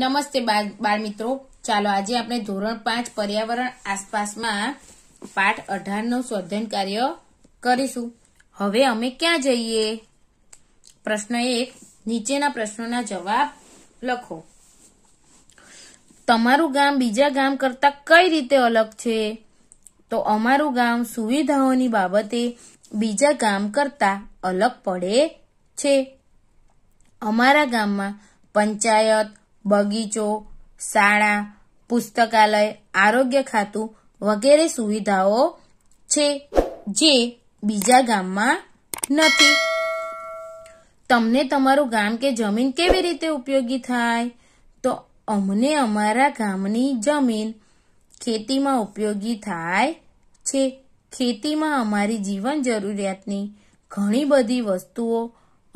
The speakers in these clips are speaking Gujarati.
નમસ્તે બાળ મિત્રો ચાલો આજે આપણે ધોરણ પાંચ પર્યાવરણ આસપાસમાં પાઠ અઢારનું સ્વાધ્યન કાર્ય કરીશું હવે અમે ક્યાં જઈએ પ્રશ્ન એક નીચેના પ્રશ્નોના જવાબ લખો તમારું ગામ બીજા ગામ કરતાં કઈ રીતે અલગ છે તો અમારું ગામ સુવિધાઓની બાબતે બીજા ગામ કરતાં અલગ પડે છે અમારા ગામમાં પંચાયત બગીચો શાળા પુસ્તકાલય આરોગ્ય ખાતું વગેરે સુવિધાઓ છે જે બીજા ગામમાં નથી તમને તમારું ગામ કે જમીન કેવી રીતે ઉપયોગી થાય તો અમને અમારા ગામની જમીન ખેતીમાં ઉપયોગી થાય છે ખેતીમાં અમારી જીવન જરૂરિયાતની ઘણી બધી વસ્તુઓ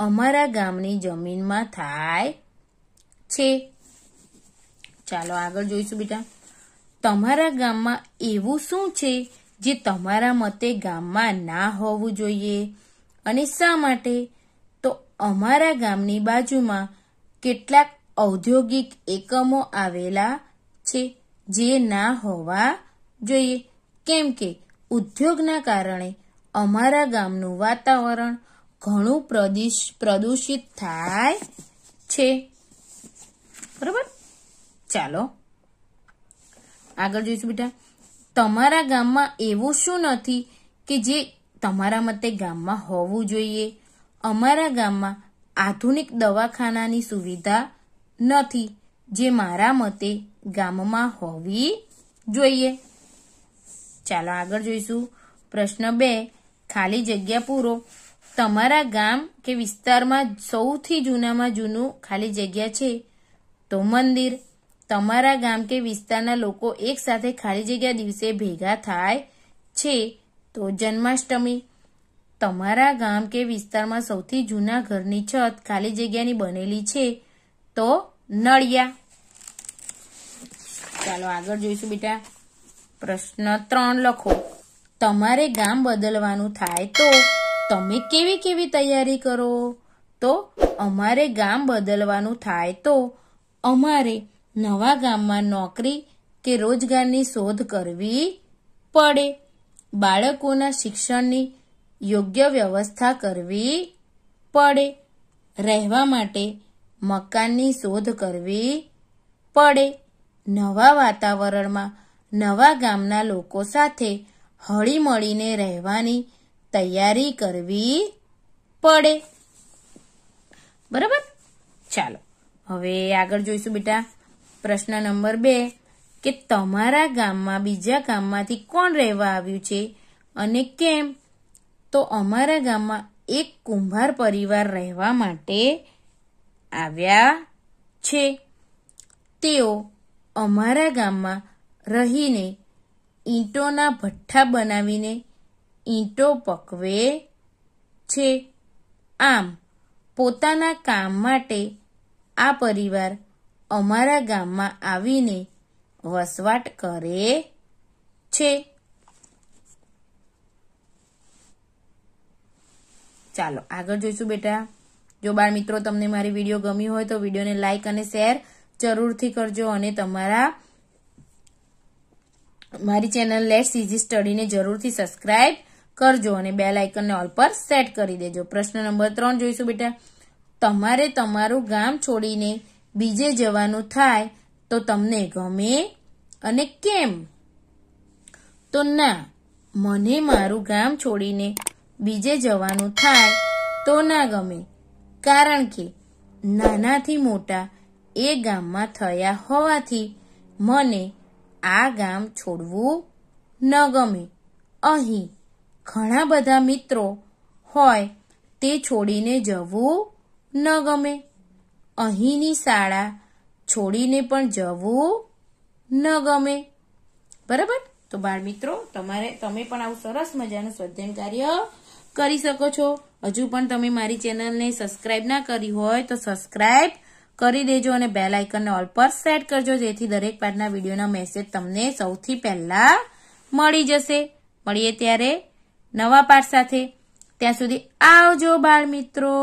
અમારા ગામની જમીનમાં થાય છે ચાલો આગળ જોઈશું બેટા તમારા ગામમાં એવું શું છે જે તમારા મતે ગામમાં ના હોવું જોઈએ અને શા માટે તો અમારા ગામની બાજુમાં કેટલાક ઔદ્યોગિક એકમો આવેલા છે જે ના હોવા જોઈએ કેમ કે ઉદ્યોગના કારણે અમારા ગામનું વાતાવરણ ઘણું પ્રદૂષિત થાય છે બરાબર ચાલો આગળ જોઈશું બેટા તમારા ગામમાં એવું શું નથી કે જે તમારા મતે ગામમાં હોવું જોઈએ અમારા ગામમાં આધુનિક દવાખાનાની સુવિધા નથી જે મારા મતે ગામમાં હોવી જોઈએ ચાલો આગળ જોઈશું પ્રશ્ન બે ખાલી જગ્યા પૂરો તમારા ગામ કે વિસ્તારમાં સૌથી જૂનામાં જૂનું ખાલી જગ્યા છે તો મંદિર તમારા ગામ કે વિસ્તારના લોકો એકસાથે ખાલી જગ્યા દિવસે ભેગા થાય છે તો જન્માષ્ટમી તમારા ગામ કે વિસ્તારમાં સૌથી જૂના ઘરની છત ખાલી જગ્યાની બનેલી છે તો નળિયા ચાલો આગળ જોઈશું બેટા પ્રશ્ન ત્રણ લખો તમારે ગામ બદલવાનું થાય તો તમે કેવી કેવી તૈયારી કરો તો અમારે ગામ બદલવાનું થાય તો અમારે નવા ગામમાં નોકરી કે રોજગારની શોધ કરવી પડે બાળકોના શિક્ષણની યોગ્ય વ્યવસ્થા કરવી પડે રહેવા માટે મકાનની શોધ કરવી પડે નવા વાતાવરણમાં નવા ગામના લોકો સાથે હળીમળીને રહેવાની તૈયારી કરવી પડે બરાબર ચાલો હવે આગળ જોઈશું બેટા પ્રશ્ન નંબર બે કે તમારા ગામમાં બીજા ગામમાંથી કોણ રહેવા આવ્યું છે અને કેમ તો અમારા ગામમાં એક કુંભાર પરિવાર રહેવા માટે આવ્યા છે તેઓ અમારા ગામમાં રહીને ઈંટોના ભઠ્ઠા બનાવીને ઈંટો પકવે છે આમ પોતાના કામ માટે આ પરિવાર અમારા ગામમાં આવીને વસવાટ કરે છે ચાલો આગળ જોઈશું બેટા જો બાળ મિત્રો તમને મારી વિડીયો ગમી હોય તો વિડીયોને લાઇક અને શેર જરૂરથી કરજો અને તમારા મારી ચેનલ લેટ્સ ઇઝી સ્ટડીને જરૂરથી સબસ્ક્રાઇબ કરજો અને બે લાઇકનને ઓલ પર સેટ કરી દેજો પ્રશ્ન નંબર ત્રણ જોઈશું બેટા તમારે તમારું ગામ છોડીને બીજે જવાનું થાય તો તમને ગમે અને કેમ તો ના મને મારું ગામ છોડીને બીજે જવાનું થાય તો ના ગમે કારણ કે નાનાથી મોટા એ ગામમાં થયા હોવાથી મને આ ગામ છોડવું ન ગમે અહીં ઘણા બધા મિત્રો હોય તે છોડીને જવું ન ગમે અહીંની શાળા છોડીને પણ જવું ન ગમે બરાબર તો બાળ મિત્રો તમારે તમે પણ આવું સરસ મજાનું સ્વાધ્યાયન કાર્ય કરી શકો છો હજુ પણ તમે મારી ચેનલને સબસ્ક્રાઈબ ના કરી હોય તો સબસ્ક્રાઈબ કરી દેજો અને બેલ આઇકનને ઓલ પર સેટ કરજો જેથી દરેક પાઠના વિડીયોના મેસેજ તમને સૌથી પહેલા મળી જશે મળીએ ત્યારે નવા પાઠ સાથે ત્યાં સુધી આવજો બાળ મિત્રો